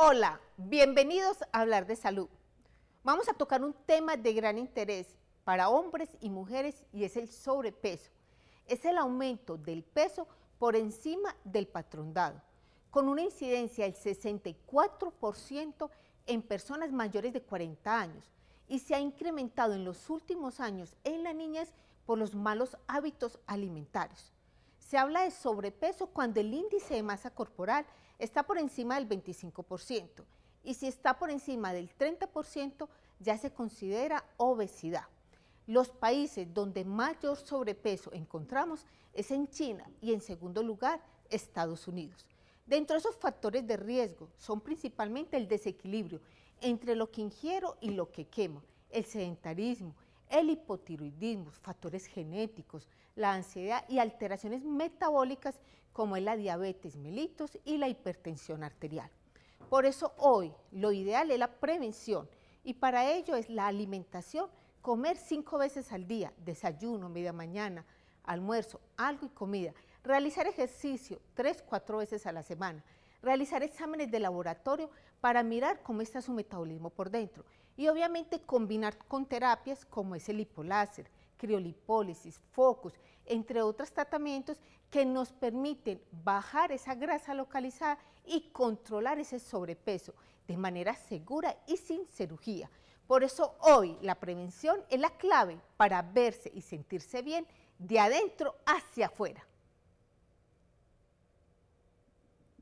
Hola, bienvenidos a hablar de salud. Vamos a tocar un tema de gran interés para hombres y mujeres y es el sobrepeso. Es el aumento del peso por encima del patrón dado, con una incidencia del 64% en personas mayores de 40 años y se ha incrementado en los últimos años en las niñas por los malos hábitos alimentarios. Se habla de sobrepeso cuando el índice de masa corporal está por encima del 25% y si está por encima del 30% ya se considera obesidad. Los países donde mayor sobrepeso encontramos es en China y en segundo lugar Estados Unidos. Dentro de esos factores de riesgo son principalmente el desequilibrio entre lo que ingiero y lo que quemo, el sedentarismo, el hipotiroidismo, factores genéticos, la ansiedad y alteraciones metabólicas como es la diabetes mellitus y la hipertensión arterial. Por eso hoy lo ideal es la prevención y para ello es la alimentación, comer cinco veces al día, desayuno, media mañana, almuerzo, algo y comida, realizar ejercicio tres, cuatro veces a la semana, realizar exámenes de laboratorio para mirar cómo está su metabolismo por dentro y obviamente combinar con terapias como es el criolipólisis, focus, entre otros tratamientos que nos permiten bajar esa grasa localizada y controlar ese sobrepeso de manera segura y sin cirugía. Por eso hoy la prevención es la clave para verse y sentirse bien de adentro hacia afuera.